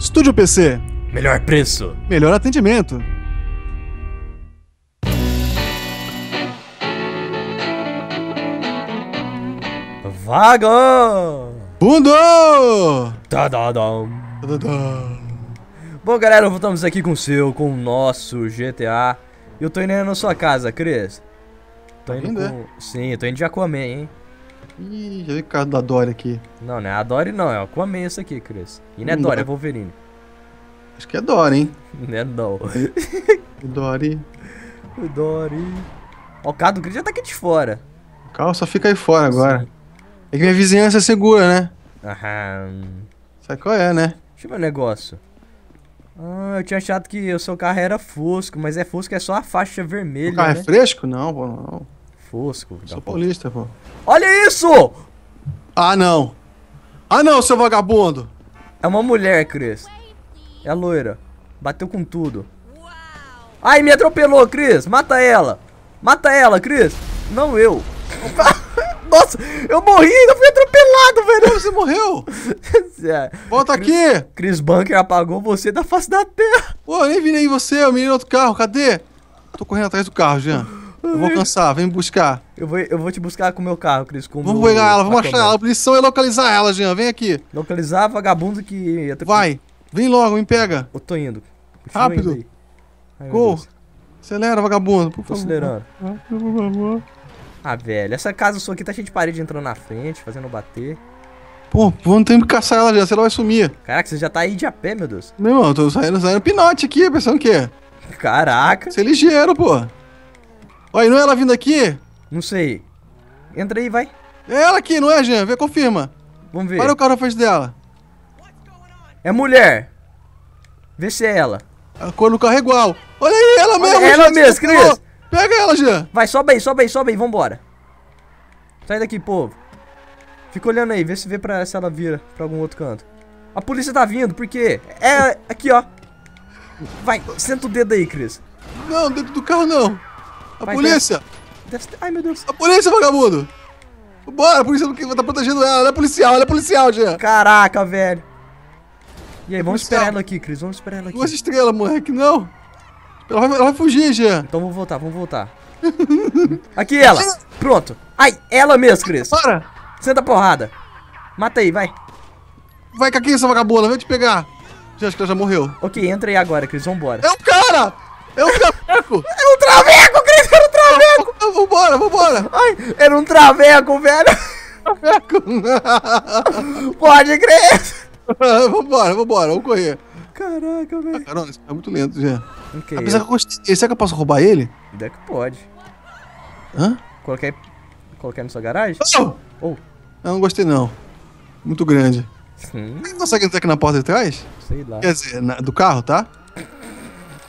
Estúdio PC. Melhor preço. Melhor atendimento. Vago! Bundo! Dadadam. Dadadam. Bom, galera, voltamos aqui com o seu, com o nosso GTA. Eu tô indo na sua casa, Cris. Tô tá indo, indo com... É? Sim, eu tô indo de Aquaman, hein? Ih, já vi o carro da Dory aqui. Não, não é a Dory não, é o Aquaman isso aqui, Chris. E não é hum, Dory, é Wolverine. Acho que é Dory, hein? Não é não. Dory. O Dory. Ó, o carro do Chris já tá aqui de fora. O carro só fica aí fora agora. Sim. É que minha vizinhança é segura, né? Aham. Sabe qual é, né? Deixa eu ver o negócio. Ah, eu tinha achado que o seu carro era fosco, mas é fosco, é só a faixa vermelha. O carro é né? é fresco? Não, pô, não. Fusco. Sou paulista, pô. Olha isso! Ah, não. Ah, não, seu vagabundo. É uma mulher, Cris. É loira. Bateu com tudo. Ai, me atropelou, Cris. Mata ela. Mata ela, Cris. Não eu. Nossa, eu morri, eu fui atropelado, velho. Você morreu? É. Volta aqui. Chris Bunker apagou você da face da terra. Pô, eu nem vi nem você, eu me no outro carro. Cadê? Tô correndo atrás do carro, Jean. Eu vou cansar, vem me buscar. Eu vou, eu vou te buscar com o meu carro, Cris. Com vamos pegar ela, vamos achar ela. A missão é localizar ela, Jean. Vem aqui. Localizar vagabundo que. Vai, vem logo, me pega. Eu tô indo. Rápido. Gol. Acelera, vagabundo, por tô favor. acelerando. Ah, velho, essa casa sua aqui tá cheia de parede entrando na frente, fazendo bater. Pô, não tem que caçar ela já, se ela vai sumir. Caraca, você já tá aí de a pé, meu Deus. Não, eu tô saindo, saindo pinote aqui, pensando o quê? Caraca. Você é ligeiro, pô. Olha, não é ela vindo aqui? Não sei. Entra aí, vai. É ela aqui, não é, Jean? Vê, confirma. Vamos ver. olha o carro na frente dela. É mulher. Vê se é ela. A cor do carro é igual. Olha aí, ela Olha é ela mesmo, Cris. Pega ela, Jean. Vai, sobe aí, sobe aí, sobe aí. Vambora. Sai daqui, povo. Fica olhando aí, vê se vê pra, se ela vira pra algum outro canto. A polícia tá vindo, por quê? É, aqui, ó. Vai, senta o dedo aí, Cris. Não, dentro do carro não. A Vai, polícia! Deve... Deve... Ai, meu Deus. A polícia, vagabundo! Bora, a polícia não tá protegendo ela. Ela é policial, ela é policial, Jean. Caraca, velho. E aí, é vamos esperar ela aqui, Cris. Vamos esperar ela aqui. Duas estrelas, moleque, não. Ela vai, ela vai fugir, Jean. Então vamos voltar, vamos voltar. aqui ela. Pronto. Ai, ela mesmo, Cris. Para. Senta a porrada. Mata aí, vai. Vai, Caquinha, essa vagabunda. Vem te pegar. Já, acho que ela já morreu. Ok, entra aí agora, Cris. Vambora. É o um cara! É o é um traveco! é o um traveco! vambora, vambora. Ai, era um traveco, velho. Traveco. Pode crer. vambora, vambora, vamos correr. Caraca, velho. Ah, você esse é muito lento já. Okay, Apesar ah, eu... que eu gostei. Será que eu posso roubar ele? Ainda que pode. Hã? Coloquei. Coloquei na sua garagem? Oh! oh. Eu não gostei, não. Muito grande. Sim. Você consegue entrar aqui na porta de trás? Sei lá. Quer dizer, na... do carro, tá?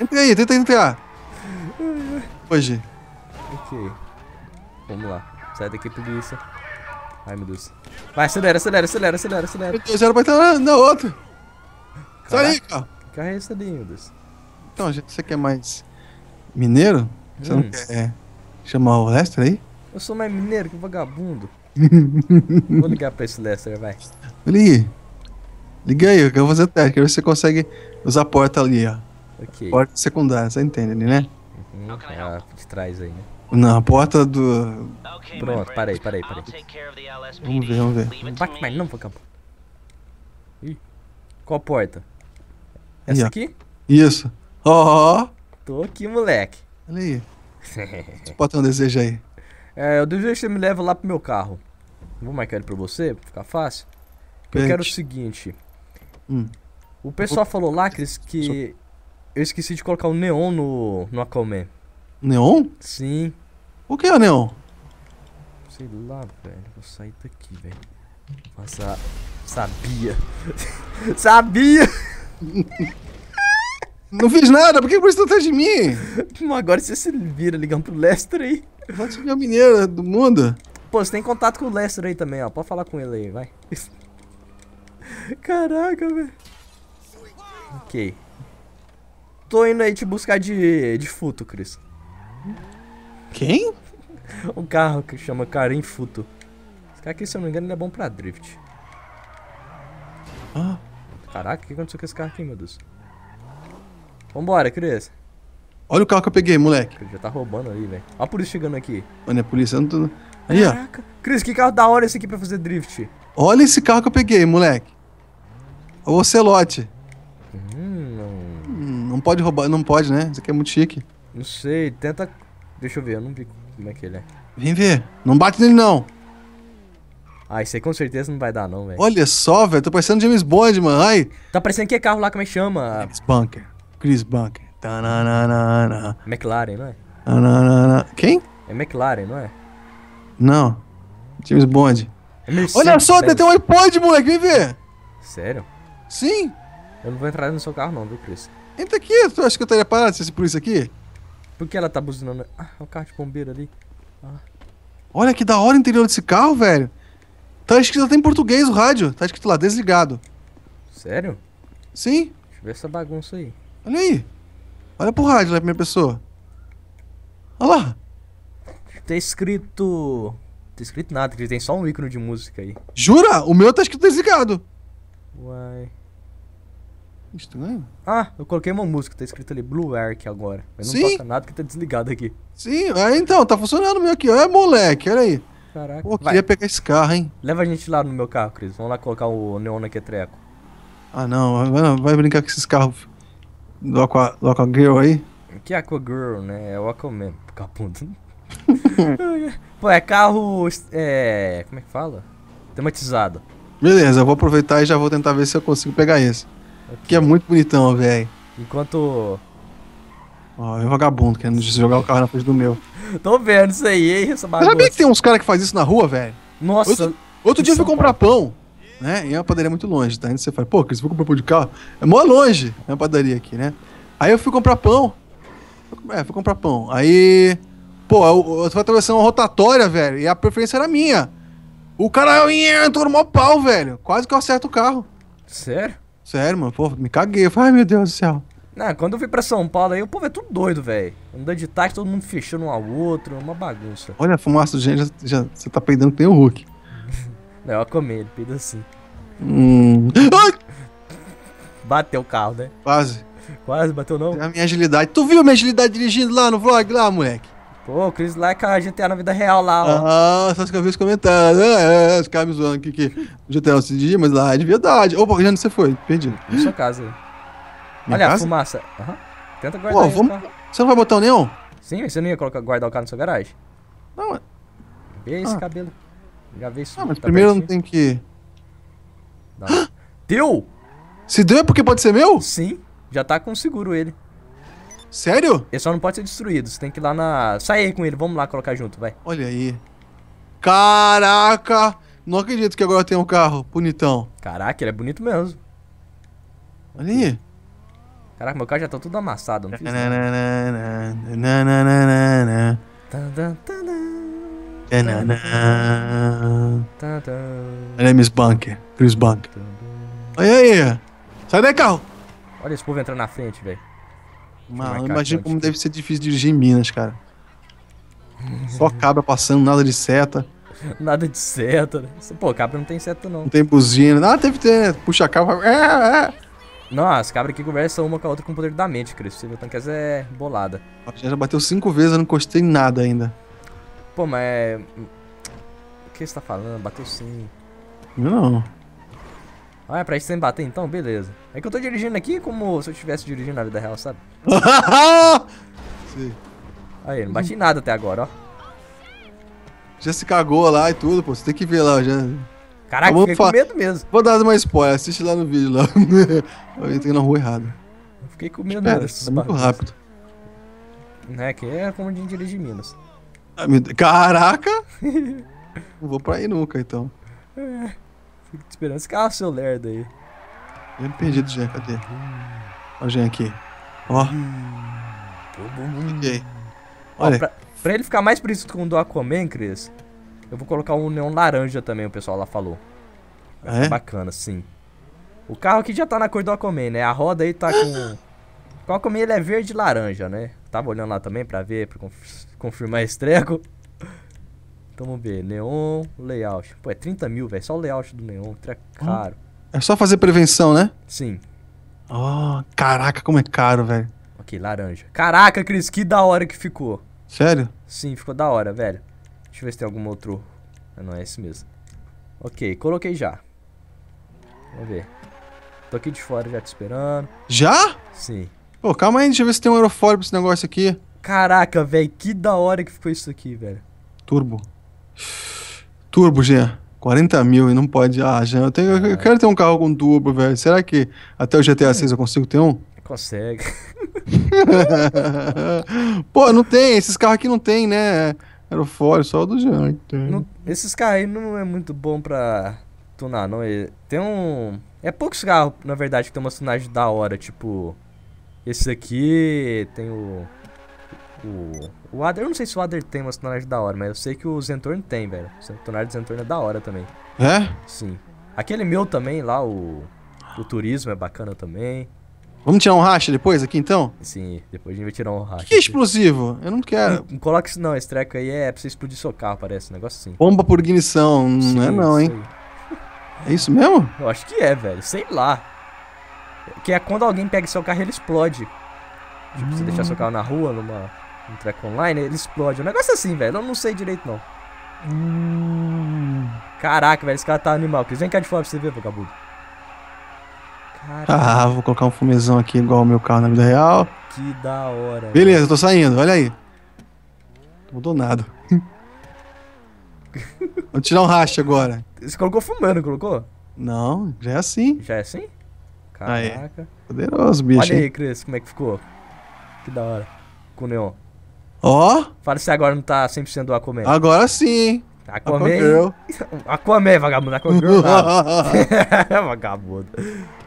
Entra aí, tenta entrar. Hoje. Ok. Vamos lá. Sai daqui, polícia. Ai, meu Deus. Vai, acelera, acelera, acelera, acelera, acelera. Meu Deus, era pra entrar na outra. Sai cara. Que carro é esse ali, meu Deus? Então, gente, você quer mais mineiro? Você hum. não quer é, chamar o Lester aí? Eu sou mais mineiro que vagabundo. Vou ligar pra esse Lester, vai. Ligue. Liga aí, eu quero fazer o teste. Quero ver se você consegue usar a porta ali, ó. Ok. Porta secundária, você entende, né? Uhum, é ah, a de trás aí, né? Na porta do. Pronto, parei, parei, parei. Vamos ver, vamos ver. Não bate mais não, Ih, qual porta? Essa yeah. aqui? Isso. Ó! Oh. Tô aqui, moleque. Olha aí. Você pode ter um desejo aí. É, eu desejo que você me leve lá pro meu carro. Vou marcar ele pra você, pra ficar fácil. Que eu quero o seguinte. Hum. O pessoal vou... falou lá, Cris, que eu esqueci de colocar o um neon no, no Aquaman. Neon? Sim. O que, Anel? Sei lá, velho. Vou sair daqui, velho. Passar. sabia. sabia! Não fiz nada, por que você tá atrás de mim? Agora você se vira ligando pro Lester aí. Vai te o mineira do mundo. Pô, você tem contato com o Lester aí também, ó. Pode falar com ele aí, vai. Caraca, velho. Ok. Tô indo aí te buscar de, de futo, Cris. Quem? Um carro que chama Karim Futo. Esse cara aqui, se eu não me engano, ele é bom pra drift. Ah. Caraca, o que aconteceu com esse carro aqui, meu Deus? Vambora, Cris. Olha o carro que eu peguei, moleque. Ele já tá roubando ali, velho. Olha a polícia chegando aqui. Mano, é polícia não Aí, ó. Caraca. Cris, que carro da hora esse aqui pra fazer drift. Olha esse carro que eu peguei, moleque. É o Ocelote. Hum, não. Hum, não pode roubar, não pode, né? Isso aqui é muito chique. Não sei, tenta Deixa eu ver, eu não vi como é que ele é. Vem ver. Não bate nele, não. Ah, isso aí com certeza não vai dar, não, velho. Olha só, velho. Tô parecendo James Bond, mano. Ai. Tá parecendo que é carro lá, como é que chama? Chris Bunker. Chris Bunker. Tananana. McLaren, não é? Tananana. Quem? É McLaren, não é? Não. James Bond. É Olha só, tem até um iPod, moleque. Vem ver. Sério? Sim. Eu não vou entrar no seu carro, não, viu, Chris? Entra aqui. Tu acha que eu estaria parado se fosse por isso aqui? Por que ela tá buzinando? Ah, é o carro de bombeiro ali. Ah. Olha que da hora o interior desse carro, velho. Tá escrito até em português o rádio. Tá escrito lá, desligado. Sério? Sim. Deixa eu ver essa bagunça aí. Olha aí. Olha pro rádio lá, minha pessoa. Olha lá. Tá escrito... Tá escrito nada, tem só um ícone de música aí. Jura? O meu tá escrito desligado. Uai... Estranho. Ah, eu coloquei uma música, tá escrito ali Blue Ark agora. Mas não Sim? toca nada que tá desligado aqui. Sim, é, então, tá funcionando meu aqui. É moleque, olha aí. Caraca. Pô, queria Vai. pegar esse carro, hein? Leva a gente lá no meu carro, Cris. Vamos lá colocar o neon aqui é treco. Ah, não. Vai, vai brincar com esses carros do Aqua, do Aqua Girl aí? Que Aqua Girl, né? É o Aquaman, capudo. Pô, é carro. É. Como é que fala? Tematizado. Beleza, eu vou aproveitar e já vou tentar ver se eu consigo pegar esse. Aqui. Que é muito bonitão, velho. Enquanto. Ó, é vagabundo querendo jogar o carro na frente do meu. Tô vendo isso aí, hein, essa bagunça. Sabia que tem uns caras que fazem isso na rua, velho? Nossa. Outro, outro dia eu fui é comprar pão, né? E a é uma padaria muito longe, tá? Aí você fala, pô, Cris, vou comprar pão de carro? É mó longe, é uma padaria aqui, né? Aí eu fui comprar pão. É, fui comprar pão. Aí. Pô, eu, eu fui atravessando uma rotatória, velho, e a preferência era minha. O cara entrou no maior pau, velho. Quase que eu acerto o carro. Sério? Sério, mano, pô, me caguei. Ai, meu Deus do céu. Não, quando eu vim pra São Paulo aí, o povo é tudo doido, velho. Andando de táxi, todo mundo fechando um ao outro, é uma bagunça. Olha a fumaça do gente, já, você tá peidando que tem o Hulk. Não, eu comi, ele peida assim. Hum. Ai! Bateu o carro, né? Quase. Quase bateu, não? a minha agilidade. Tu viu a minha agilidade dirigindo lá no vlog, lá, moleque? Pô, o Chris lá é com a GTA na vida real lá, ó. Ah, só que eu vi os comentários. É, é, é os caras me zoando aqui que GTA é dia, mas lá é de verdade. Opa, que onde você foi? Perdi. Na sua casa. Minha Olha, casa? fumaça. Aham. Uhum. Tenta guardar Pô, vamos... Tá? Você não vai botar o neon? Sim, você não ia colocar, guardar o carro na sua garagem? Não, mas... É. Vê esse ah. cabelo. Já vê isso. Ah, mas tá primeiro não tem que... Não. Deu! Se deu é porque pode ser meu? Sim, já tá com seguro ele. Sério? Ele só não pode ser destruído. Você tem que ir lá na. Sai aí com ele, vamos lá colocar junto, vai. Olha aí. Caraca! Não acredito que agora tem um carro bonitão. Caraca, ele é bonito mesmo. Olha aí. Caraca, meu carro já tá tudo amassado, não fiz nada. My name Bunker. Chris Bunker. Olha aí. Sai daí, carro. Olha esse povo entrando na frente, velho. Mano, é imagina né? como deve ser difícil dirigir em Minas, cara. Só cabra passando, nada de seta. Nada de seta, né? Pô, cabra não tem seta, não. Não tem buzina. Ah, teve ter, né? Puxa a cabra. É, é. Não, as cabras que conversam uma com a outra com o poder da mente, Cris. Você viu, Tanques é bolada. Já bateu cinco vezes, eu não encostei em nada ainda. Pô, mas é, O que você tá falando? Bateu sim. Não. Ah, é pra isso sem bater então? Beleza. É que eu tô dirigindo aqui como se eu estivesse dirigindo na vida real, sabe? Sim. Aí, não bati nada até agora, ó. Já se cagou lá e tudo, pô. Você tem que ver lá já. Caraca, fiquei com medo mesmo. Vou dar uma spoiler, assiste lá no vídeo lá. eu entrei na rua errada. Eu fiquei com medo mesmo. É muito rápido. Né, que é como a gente dirige Minas. Ah, Caraca! não vou pra aí nunca, então. É, fico esperando esse carro, seu lerdo aí. Eu me perdi Jean, cadê? Ó o Jean aqui. Ó. Fiquei. Olha. Ó, pra, pra, ele ficar mais parecido com o do Aquaman, Cris, eu vou colocar um neon laranja também, o pessoal lá falou. Vai ah, é? bacana, sim. O carro aqui já tá na cor do Aquaman, né? A roda aí tá com... O Aquaman ele é verde e laranja, né? Tava olhando lá também pra ver, pra conf confirmar esse treco. Então vamos ver, neon, layout. Pô, é 30 mil, velho, só o layout do neon, treco é caro. Hum. É só fazer prevenção, né? Sim. Oh, caraca, como é caro, velho. Ok, laranja. Caraca, Cris, que da hora que ficou. Sério? Sim, ficou da hora, velho. Deixa eu ver se tem algum outro. Ah, não, é esse mesmo. Ok, coloquei já. Vamos ver. Tô aqui de fora já te esperando. Já? Sim. Pô, calma aí, deixa eu ver se tem um aerofólio pra esse negócio aqui. Caraca, velho, que da hora que ficou isso aqui, velho. Turbo. Turbo, Jean. 40 mil e não pode. Ah, Jean, eu, tenho, ah. eu quero ter um carro com turbo, velho. Será que até o GTA 6 eu consigo ter um? Consegue. Pô, não tem. Esses carros aqui não tem, né? era Aerofólio, só o do Jean. Não, esses carros aí não é muito bom pra tunar, não. Tem um. É poucos carros, na verdade, que tem uma tunagem da hora. Tipo, esse aqui tem o. O, o Adder, eu não sei se o Adder tem umas tonalidades da hora, mas eu sei que o Zentorn tem, velho. O tonalidade do Zentorn é da hora também. É? Sim. Aquele meu também lá, o, o turismo é bacana também. Vamos tirar um racha depois aqui então? Sim, depois a gente vai tirar um racha. Que explosivo? Eu não quero. Não, coloca isso não, esse treco aí é pra você explodir seu carro, parece, um negócio assim. Bomba por ignição, não Sim, é não, hein? É isso mesmo? Eu acho que é, velho, sei lá. Que é quando alguém pega seu carro e ele explode. Tipo, hum. você deixar seu carro na rua, numa um track online, ele explode. Um negócio assim, velho. Eu não sei direito, não. Hum. Caraca, velho, esse cara tá animal. Cris, vem cá de fora pra você ver, vagabundo. Caraca. Ah, vou colocar um fumezão aqui igual o meu carro na vida real. Que da hora. Beleza, velho. tô saindo, olha aí. Não mudou nada. Vou tirar um racha agora. Você colocou fumando, colocou? Não, já é assim. Já é assim? Caraca. Aí. Poderoso, bicho. Olha aí, Cris, como é que ficou. Que da hora. Com o neon. Ó. Oh. Fala se agora não tá 100% do Aquaman. Agora sim, hein? Aquaman. Aquaman, vagabundo. Aquaman, vagabundo. vagabundo.